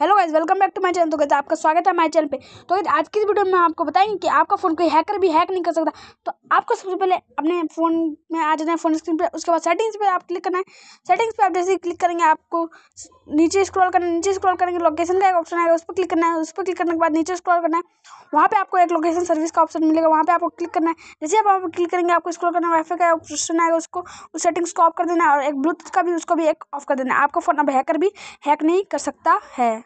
hello guys welcome back to my channel तो कहते आपका स्वागत है माय चैनल पे तो आज की इस वीडियो में आपको बताएंगे कि आपका फ़ोन कोई हैकर भी हैक नहीं कर सकता तो आपको सबसे पहले अपने फ़ोन में आ जाना है फ़ोन स्क्रीन पे उसके बाद सेटिंग्स पे आप क्लिक करना है सेटिंग्स पे आप जैसे क्लिक करेंगे आपको नीचे स्क्रॉल करना नीचे स्क्रॉल करेंगे लोकेशन का एक ऑप्शन आएगा उस पर क्लिक करना है उस पर क्लिक करने के बाद नीचे स्क्रॉल करना है वहाँ पर आपको एक लोकेशन सर्विस का ऑप्शन मिलेगा वहाँ पर आपको क्लिक करना है जैसे आप वहाँ पर क्लिक करेंगे आपको स्क्रॉल करना वाई वाईफाई का ऑप्शन आएगा उसको उस सेटिंग्स को ऑफ कर देना है और एक ब्लूटूथ का भी उसको भी एक ऑफ कर देना है आपका फ़ोन अब हैकर भी हैक नहीं कर सकता है